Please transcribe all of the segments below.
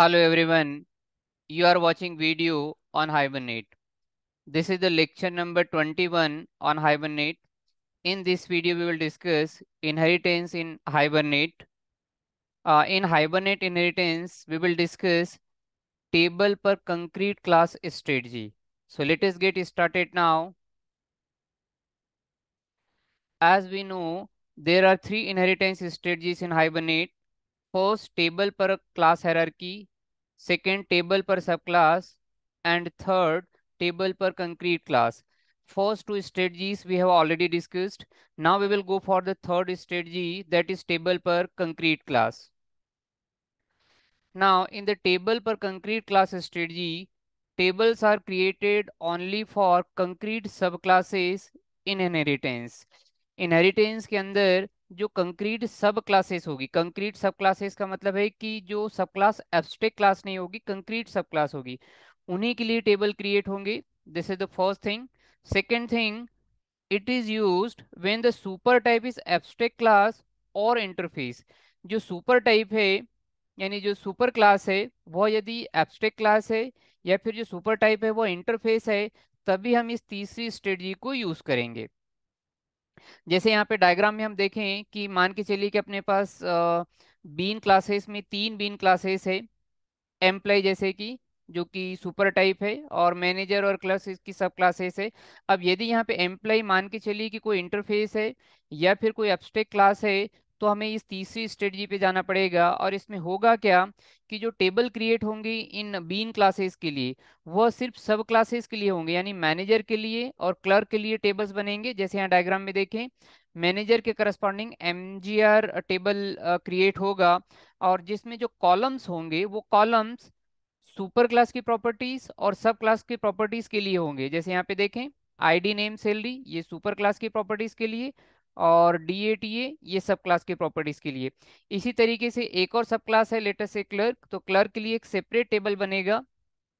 Hello everyone. You are watching video on Hibernate. This is the lecture number 21 on Hibernate. In this video, we will discuss inheritance in Hibernate. Uh, in Hibernate inheritance, we will discuss table per concrete class strategy. So let us get started now. As we know, there are three inheritance strategies in Hibernate. First, table per class hierarchy second table per subclass, and third table per concrete class. First two strategies we have already discussed. Now we will go for the third strategy that is table per concrete class. Now in the table per concrete class strategy, tables are created only for concrete subclasses in inheritance. Inheritance के अंदर जो concrete सब classes होगी concrete सब classes का मतलब है कि जो सब क्लास एब्स्ट्रैक्ट क्लास नहीं होगी कंक्रीट सब क्लास होगी उन्हीं के लिए टेबल क्रिएट होंगे this is the first thing second thing it is use when the super type is abstract class और इंटरफेस जो सुपर टाइप है यानी जो सुपर क्लास है वह यदि एब्स्ट्रैक्ट क्लास है या फिर जो सुपर टाइप है वह इंटरफेस है तभी हम इस तीसरी स्ट्रेटजी को यूज करेंगे जैसे यहाँ पे डायग्राम में हम देखें कि मान के चलिए कि अपने पास बीन क्लासेस में तीन बीन क्लासेस है एम्प्लॉय जैसे कि जो कि सुपर टाइप है और मैनेजर और क्लासेस की सब क्लासेस है अब यदि यहाँ पे एम्प्लॉय मान के चलिए कि कोई इंटरफेस है या फिर कोई एब्स्ट्रैक्ट क्लास है तो हमें इस तीसरी स्ट्रेटजी पे जाना पड़ेगा और इसमें होगा क्या कि जो टेबल क्रिएट होंगी इन बीन क्लासेस के लिए वह सिर्फ सब क्लासेस के लिए होंगे यानी मैनेजर के लिए और क्लर्क के लिए टेबल्स बनेंगे जैसे यहाँ डायग्राम में देखें मैनेजर के करस्पॉन्डिंग एम टेबल क्रिएट होगा और जिसमें जो कॉलम्स होंगे वो कॉलम्स सुपर क्लास की प्रॉपर्टीज और सब क्लास की प्रॉपर्टीज के लिए होंगे जैसे यहाँ पे देखें आईडी नेम सैलरी ये सुपर क्लास की प्रॉपर्टीज के लिए और डी ए टी ए ये सब क्लास के प्रॉपर्टीज के लिए इसी तरीके से एक और सब क्लास है लेटर से क्लर्क तो क्लर्क के लिए एक सेपरेट टेबल बनेगा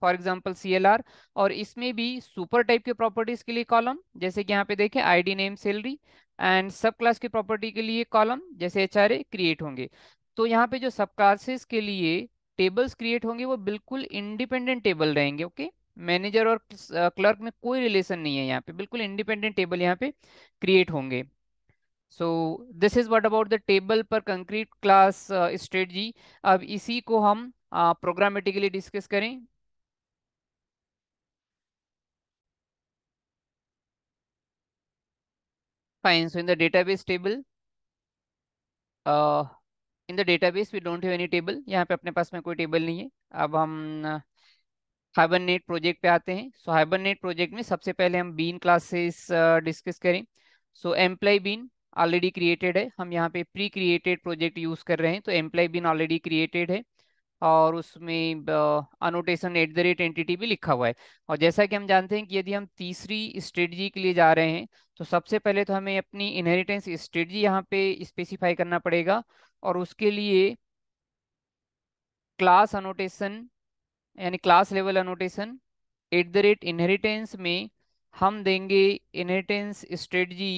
for example C L R और इसमें भी सुपर टाइप के प्रॉपर्टीज के लिए कॉलम जैसे कि यहाँ पे देखें I D name salary and sub class की प्रॉपर्टी के लिए कॉलम जैसे एच आर ए क्रिएट होंगे तो यहाँ पे जो सब क्लासेस के लिए टेबल्स क्रिएट होंगे वो बिल्कुल इंडिपेंडेंट टेबल रहेंगे ओके मैनेजर और क्लर्क uh, में कोई रिलेशन नहीं है यहाँ पे बिल्कुल इंडिपेंडेंट टेबल यहाँ पे क्रिएट होंगे so this is what about the table per concrete class strategy अब इसी को हम प्रोग्रामेटिकली uh, डिस्कस करें fine so in the database table uh in the database we don't have any यहाँ पे अपने पास में कोई टेबल नहीं है अब हम हाइबर नेट प्रोजेक्ट पे आते हैं सो हाइबर नेट प्रोजेक्ट में सबसे पहले हम बीन क्लासेस डिस्कस करें so employee bean already created है हम यहाँ पे प्री क्रिएटेड प्रोजेक्ट यूज़ कर रहे हैं तो एम्प्लॉय बिन ऑलरेडी क्रिएटेड है और उसमें annotation at the rate entity भी लिखा हुआ है और जैसा कि हम जानते हैं कि यदि हम तीसरी स्ट्रेटजी के लिए जा रहे हैं तो सबसे पहले तो हमें अपनी इनहेरिटेंस स्ट्रेटजी यहाँ पे स्पेसिफाई करना पड़ेगा और उसके लिए क्लास अनोटेशन यानी class level annotation at the rate inheritance में हम देंगे इनहेरिटेंस स्ट्रेटजी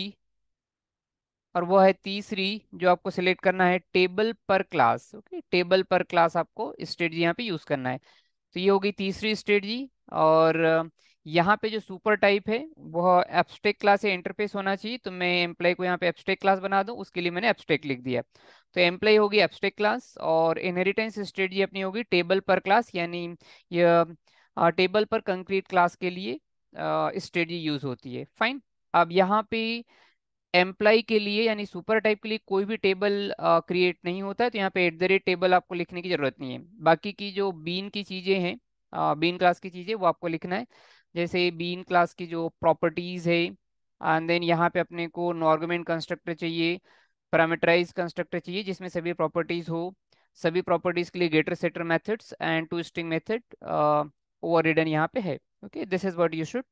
और वो है तीसरी जो आपको सिलेक्ट करना है table per class okay table per class आपको स्ट्रेटजी यहाँ पे यूज करना है तो ये होगी तीसरी स्ट्रेटजी और यहाँ पे जो सुपर टाइप है वो एब्स्ट्रैक्ट क्लास या इंटरफेस होना चाहिए तो मैं एम्प्लॉय को यहाँ पे एब्स्ट्रैक्ट क्लास बना दूँ उसके लिए मैंने एब्स्ट्रैक्ट लिख दिया तो एम्प्लॉय होगी एब्स्ट्रैक्ट क्लास और इनहेरिटेंस स्ट्रेटजी अपनी होगी टेबल पर क्लास यानी यह टेबल पर कंक्रीट क्लास के लिए स्ट्रेटजी यूज होती है फाइन अब यहाँ पे एम्प्लॉय के लिए यानी सुपर टाइप के लिए कोई भी टेबल क्रिएट नहीं होता है तो यहाँ पे एट द रेट टेबल आपको लिखने की जरूरत नहीं है बाकी की जो बीन की चीजें हैं बीन क्लास की चीजें वो आपको लिखना है जैसे बीन क्लास की जो प्रॉपर्टीज है एंड देन यहाँ पे अपने को नॉर्गमेंट कंस्ट्रक्टर चाहिए पैरामीटराइज कंस्ट्रक्टर चाहिए जिसमें सभी प्रॉपर्टीज हो सभी प्रॉपर्टीज के लिए getter setter methods and to string method overridden यहाँ पे है okay this is what you should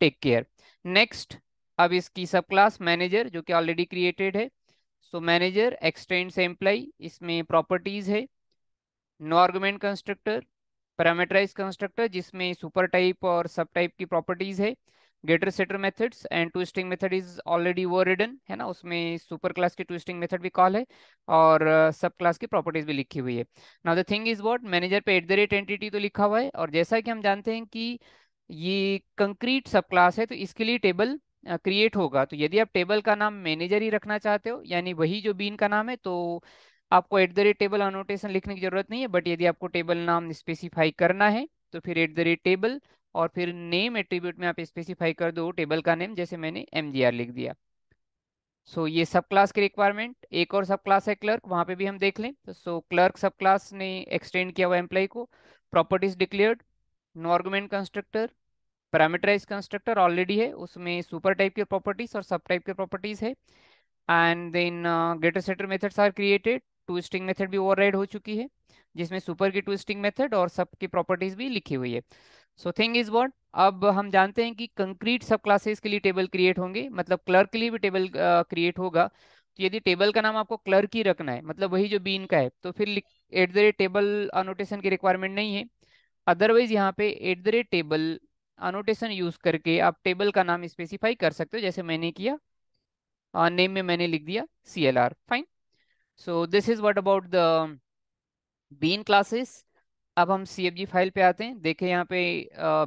take care next अब इसकी सब क्लास मैनेजर जो कि ऑलरेडी क्रिएटेड है सो मैनेजर एक्सटेंड्स एम्प्लाई इसमें प्रॉपर्टीज है no argument constructor parameterize constructor जिसमें सुपर टाइप और सब टाइप की प्रॉपर्टीज है getter setter methods and to string method is already overridden है ना उसमें सुपर क्लास की ट्विस्टिंग मेथड भी कॉल है और सब uh, क्लास की प्रॉपर्टीज भी लिखी हुई है now the thing is what manager पे एट द रेट एंटिटी तो लिखा हुआ है और जैसा कि हम जानते हैं कि ये कंक्रीट सब क्लास है तो इसके लिए टेबल क्रिएट होगा तो यदि आप टेबल का नाम मैनेजर ही रखना चाहते हो यानी वही जो बीन का नाम है तो आपको at the rate table annotation लिखने की जरूरत नहीं है बट यदि आपको टेबल नाम स्पेसिफाई करना है तो फिर एट द रेट टेबल और फिर नेम एट्रीब्यूट में आप स्पेसिफाई कर दो टेबल का नेम जैसे मैंने एम लिख दिया सो so, ये सब क्लास की रिक्वायरमेंट एक और सब क्लास है क्लर्क वहाँ पे भी हम देख लें सो क्लर्क सब क्लास ने एक्सटेंड किया हुआ एम्प्लॉय को properties declared no argument constructor parameterize constructor already है उसमें सुपर टाइप के प्रॉपर्टीज और सब टाइप के प्रॉपर्टीज है and then getter setter methods are created to string method भी ओवरराइड हो चुकी है जिसमें सुपर की टू स्ट्रिंग मेथड और सब की प्रॉपर्टीज भी लिखी हुई है सो थिंग इज वॉट अब हम जानते हैं कि कंक्रीट सब क्लासेस के लिए टेबल क्रिएट होंगे मतलब क्लर्क के लिए भी टेबल क्रिएट uh, होगा तो यदि टेबल का नाम आपको क्लर्क ही रखना है मतलब वही जो बीन का है तो फिर at the rate table annotation की रिक्वायरमेंट नहीं है अदरवाइज यहाँ पे at the rate table annotation use करके आप टेबल का नाम स्पेसिफाई कर सकते हो जैसे मैंने किया नेम में मैंने लिख दिया C L R fine so this is what about the bean classes अब हम सी फाइल पे आते हैं देखें यहाँ पे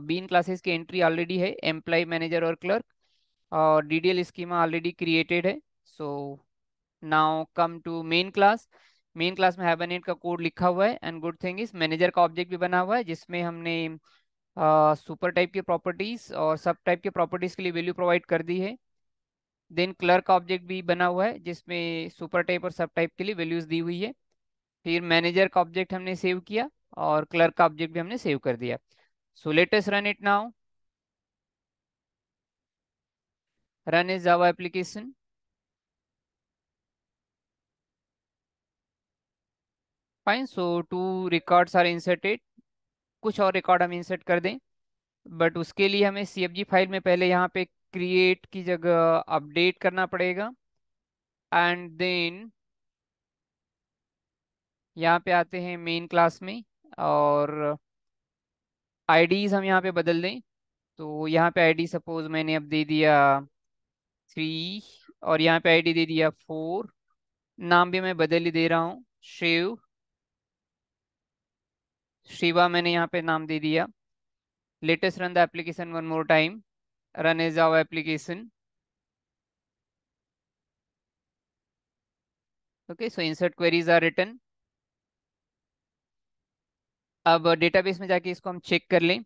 बीन क्लासेस की एंट्री ऑलरेडी है एम्प्लॉय मैनेजर और क्लर्क और D D L schema already created है so now come to main class main class में हाइबरनेट का कोड लिखा हुआ है and good thing is manager का ऑब्जेक्ट भी बना हुआ है जिसमें हमने सुपर टाइप के प्रॉपर्टीज और सब टाइप के प्रॉपर्टीज के लिए वैल्यू प्रोवाइड कर दी है देन क्लर्क ऑब्जेक्ट भी बना हुआ है जिसमें सुपर टाइप और सब टाइप के लिए वैल्यूज दी हुई है फिर मैनेजर का ऑब्जेक्ट हमने सेव किया और क्लर्क का ऑब्जेक्ट भी हमने सेव कर दिया so latest run it now run as Java application fine so two records are inserted कुछ और रिकॉर्ड हम इंसर्ट कर दें बट उसके लिए हमें सी फाइल में पहले यहाँ पे क्रिएट की जगह अपडेट करना पड़ेगा एंड देन यहाँ पे आते हैं मेन क्लास में और आईडीज हम यहाँ पे बदल दें तो यहाँ पे आईडी सपोज मैंने अब दे दिया थ्री और यहाँ पे आईडी दे दिया फोर नाम भी मैं बदल ही दे रहा हूँ शिव शिवा मैंने यहाँ पे नाम दे दिया latest run the application one more time run as our application okay so insert queries are written अब डेटाबेस में जाके इसको हम चेक कर लें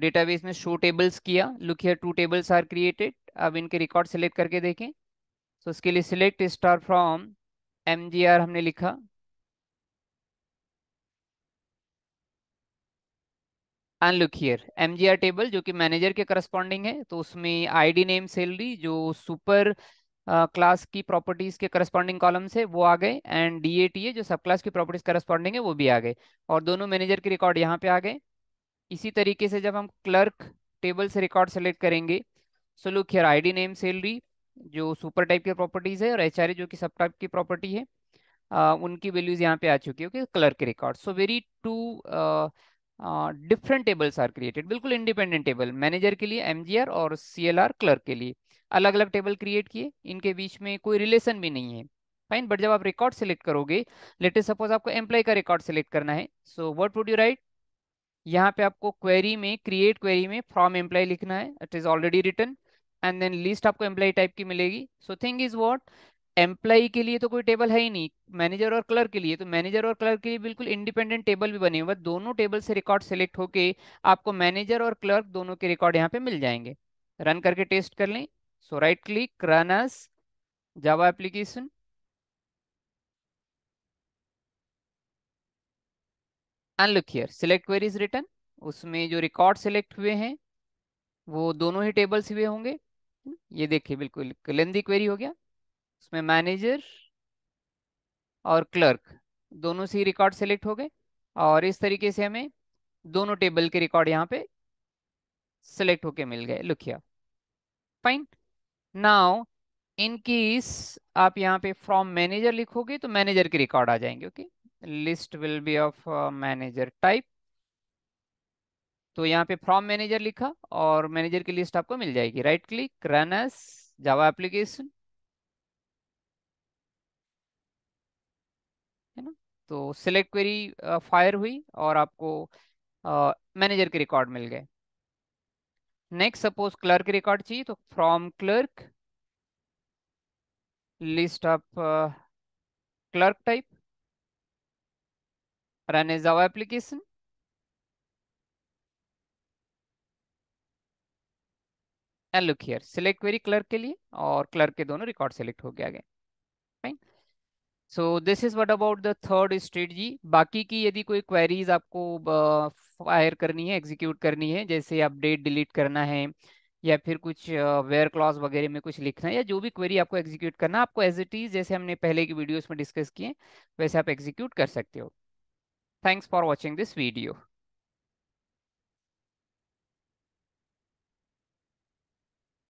डेटाबेस तो में शो टेबल्स किया look here two tables are created अब इनके रिकॉर्ड सेलेक्ट करके देखें सो so, उसके लिए सिलेक्ट स्टार फ्रॉम एमजीआर हमने लिखा and look here our table जो कि मैनेजर के करस्पॉन्डिंग है तो उसमें आई डी नेम सैलरी जो सुपर क्लास की प्रॉपर्टीज के करस्पॉन्डिंग कॉलम्स है वो आ गए and D A T A जो सब क्लास की प्रॉपर्टीज करस्पॉन्डिंग है वो भी आ गए और दोनों मैनेजर के रिकॉर्ड यहाँ पे आ गए इसी तरीके से जब हम क्लर्क टेबल से रिकॉर्ड सेलेक्ट करेंगे so look here I D name salary जो सुपर टाइप की प्रॉपर्टीज है और एच आर ए जो कि सब टाइप की प्रॉपर्टी है आ, उनकी वैल्यूज यहाँ पे आ चुकी है ओके क्लर्क के record so very two different tables are created बिल्कुल इंडिपेंडेंट टेबल मैनेजर के लिए एमजीआर और आर क्लर्क के लिए अलग अलग टेबल क्रिएट किए इनके बीच में कोई रिलेशन भी नहीं है फाइन बट जब आप रिकॉर्ड सेलेक्ट करोगे लेटेस्ट सपोज आपको एम्प्लॉय का रिकॉर्ड सेलेक्ट करना है so what would you write यहाँ पे आपको क्वेरी में क्रिएट क्वेरी में फ्रॉम एम्प्लॉय लिखना है it is already written and then list आपको एम्प्लॉय टाइप की मिलेगी so thing is what employee के लिए तो कोई टेबल है ही नहीं मैनेजर और क्लर्क के लिए तो मैनेजर और क्लर्क के लिए बिल्कुल इंडिपेंडेंट टेबल भी बने हुए दोनों टेबल से रिकॉर्ड सेलेक्ट होके आपको मैनेजर और क्लर्क दोनों के रिकॉर्ड यहाँ पे मिल जाएंगे रन करके टेस्ट कर लें so right click run as Java application and look here select queries written उसमें जो रिकॉर्ड सिलेक्ट हुए हैं वो दोनों ही टेबल्स हुए होंगे ये देखिए बिल्कुल लेंदी क्वेरी हो गया उसमें मैनेजर और क्लर्क दोनों से रिकॉर्ड सेलेक्ट हो गए और इस तरीके से हमें दोनों टेबल के रिकॉर्ड यहाँ पे सेलेक्ट होके मिल गए लुखिया फाइन नाउ इनकेस आप यहाँ पे फ्रॉम मैनेजर लिखोगे तो मैनेजर के रिकॉर्ड आ जाएंगे okay list will be of manager type तो यहाँ पे फ्रॉम मैनेजर लिखा और मैनेजर की लिस्ट आपको मिल जाएगी right click run as Java application तो सिलेक्ट क्वेरी फायर हुई और आपको मैनेजर के रिकॉर्ड मिल गए नेक्स्ट सपोज क्लर्क रिकॉर्ड चाहिए तो from clerk list of clerk type run as Java application and look here select query clerk के लिए और क्लर्क के दोनों रिकॉर्ड सेलेक्ट हो गया गया so this is what about the third strategy बाकी की यदि कोई क्वेरीज आपको फायर करनी है एग्जीक्यूट करनी है जैसे अपडेट डिलीट करना है या फिर कुछ वेयर क्लॉज वगैरह में कुछ लिखना है या जो भी क्वेरी आपको एग्जीक्यूट करना आपको एज इट इज जैसे हमने पहले की वीडियोस में डिस्कस किए वैसे आप एग्जीक्यूट कर सकते हो thanks for watching this video